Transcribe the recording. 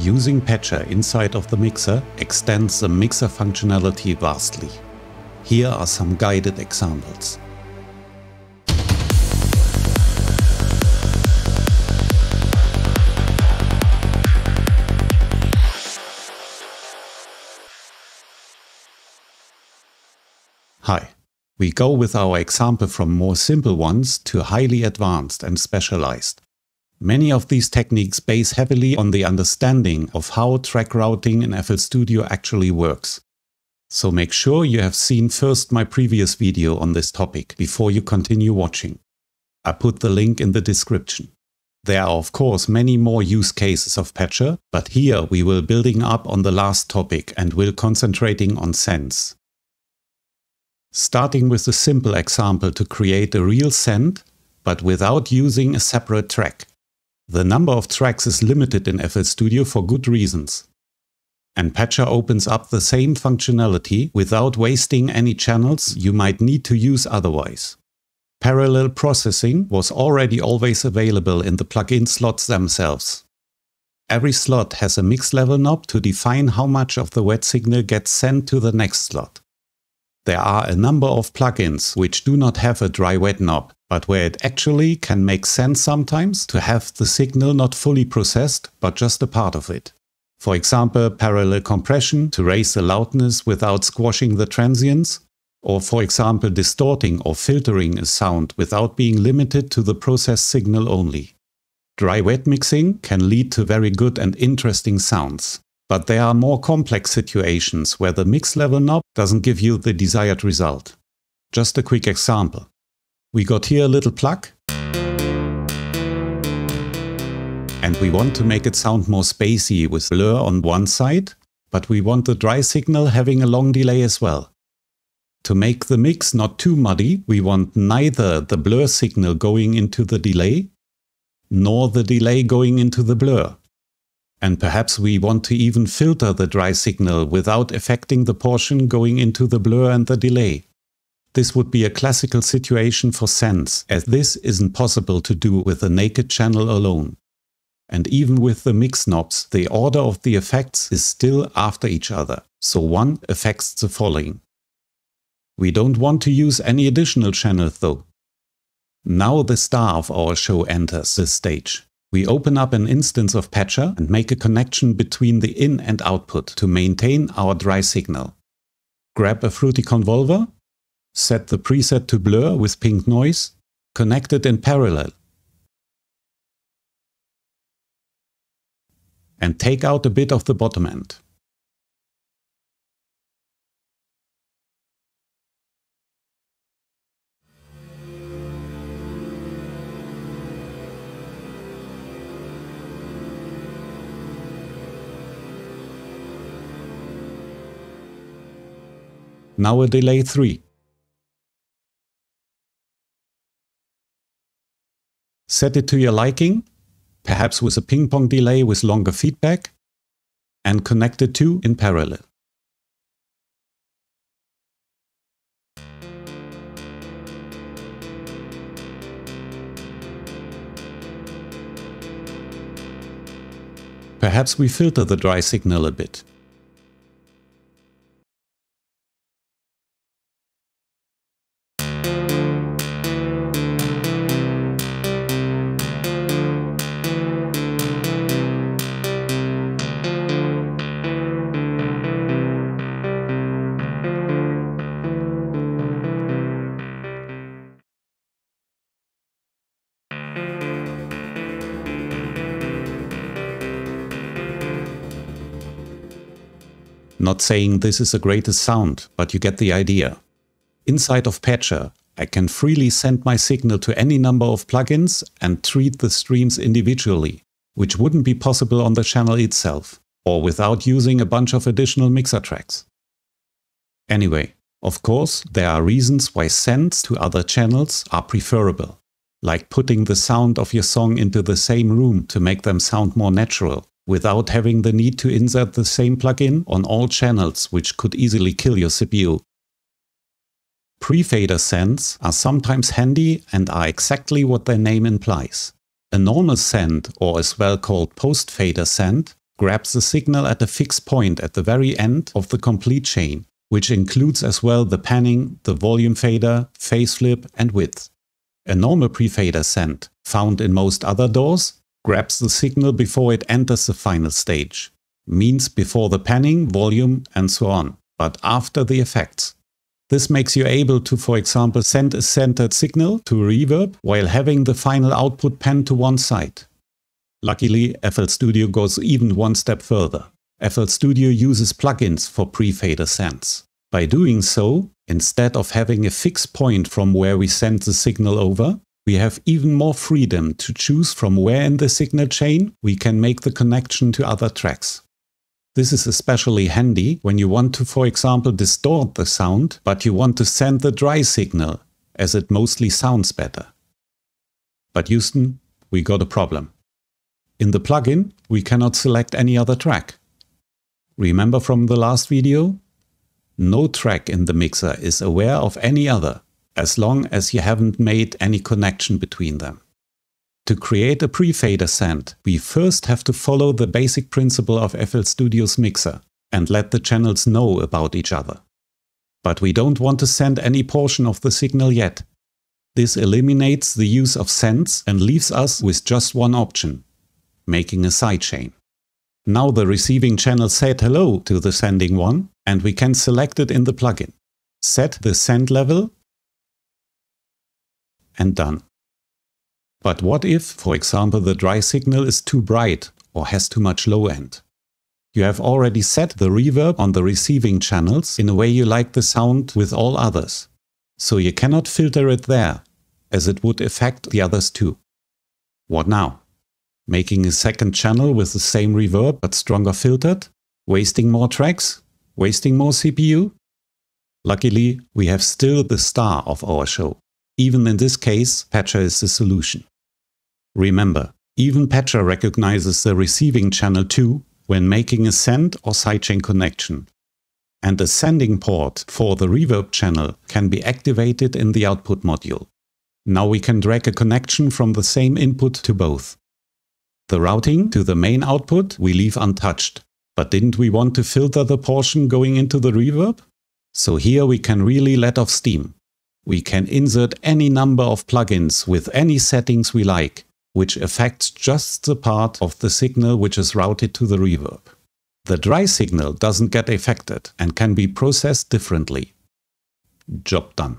Using Patcher inside of the mixer extends the mixer functionality vastly. Here are some guided examples. Hi. We go with our example from more simple ones to highly advanced and specialized. Many of these techniques base heavily on the understanding of how track routing in FL Studio actually works. So make sure you have seen first my previous video on this topic before you continue watching. I put the link in the description. There are of course many more use cases of Patcher, but here we will building up on the last topic and will concentrating on sends. Starting with a simple example to create a real send, but without using a separate track. The number of tracks is limited in FL Studio for good reasons. And Patcher opens up the same functionality without wasting any channels you might need to use otherwise. Parallel processing was already always available in the plugin slots themselves. Every slot has a mix level knob to define how much of the wet signal gets sent to the next slot. There are a number of plugins which do not have a dry wet knob, but where it actually can make sense sometimes to have the signal not fully processed, but just a part of it. For example, parallel compression to raise the loudness without squashing the transients, or for example distorting or filtering a sound without being limited to the processed signal only. Dry wet mixing can lead to very good and interesting sounds. But there are more complex situations where the mix level knob doesn't give you the desired result. Just a quick example. We got here a little plug and we want to make it sound more spacey with blur on one side, but we want the dry signal having a long delay as well. To make the mix not too muddy, we want neither the blur signal going into the delay, nor the delay going into the blur. And perhaps we want to even filter the dry signal without affecting the portion going into the blur and the delay. This would be a classical situation for sense, as this isn't possible to do with the naked channel alone. And even with the mix knobs, the order of the effects is still after each other, so one affects the following. We don't want to use any additional channels though. Now the star of our show enters the stage. We open up an instance of Patcher and make a connection between the in and output to maintain our dry signal. Grab a Fruity Convolver, set the preset to blur with pink noise, connect it in parallel. And take out a bit of the bottom end. now a delay 3. Set it to your liking, perhaps with a ping pong delay with longer feedback, and connect the two in parallel. Perhaps we filter the dry signal a bit. Not saying this is the greatest sound, but you get the idea. Inside of Patcher, I can freely send my signal to any number of plugins and treat the streams individually, which wouldn't be possible on the channel itself, or without using a bunch of additional mixer tracks. Anyway, of course, there are reasons why sends to other channels are preferable like putting the sound of your song into the same room to make them sound more natural, without having the need to insert the same plugin on all channels, which could easily kill your CPU. Pre-fader sends are sometimes handy and are exactly what their name implies. A normal send, or as well called post-fader send, grabs the signal at a fixed point at the very end of the complete chain, which includes as well the panning, the volume fader, phase flip and width. A normal prefader send, found in most other doors, grabs the signal before it enters the final stage, means before the panning, volume, and so on, but after the effects. This makes you able to, for example, send a centered signal to reverb while having the final output pan to one side. Luckily, FL Studio goes even one step further. FL Studio uses plugins for pre-fader sends. By doing so, Instead of having a fixed point from where we send the signal over, we have even more freedom to choose from where in the signal chain we can make the connection to other tracks. This is especially handy when you want to, for example, distort the sound, but you want to send the dry signal, as it mostly sounds better. But Houston, we got a problem. In the plugin, we cannot select any other track. Remember from the last video? No track in the mixer is aware of any other, as long as you haven't made any connection between them. To create a pre-fader send, we first have to follow the basic principle of FL Studio's mixer and let the channels know about each other. But we don't want to send any portion of the signal yet. This eliminates the use of sends and leaves us with just one option, making a sidechain. Now the receiving channel said hello to the sending one, and we can select it in the plugin. Set the send level and done. But what if, for example, the dry signal is too bright or has too much low end? You have already set the reverb on the receiving channels in a way you like the sound with all others. So you cannot filter it there, as it would affect the others too. What now? Making a second channel with the same reverb but stronger filtered? Wasting more tracks? Wasting more CPU? Luckily, we have still the star of our show. Even in this case, Patcher is the solution. Remember, even Patcher recognizes the receiving channel too when making a send or sidechain connection. And the sending port for the reverb channel can be activated in the output module. Now we can drag a connection from the same input to both. The routing to the main output we leave untouched, but didn't we want to filter the portion going into the reverb? So here we can really let off steam. We can insert any number of plugins with any settings we like, which affects just the part of the signal which is routed to the reverb. The dry signal doesn't get affected and can be processed differently. Job done.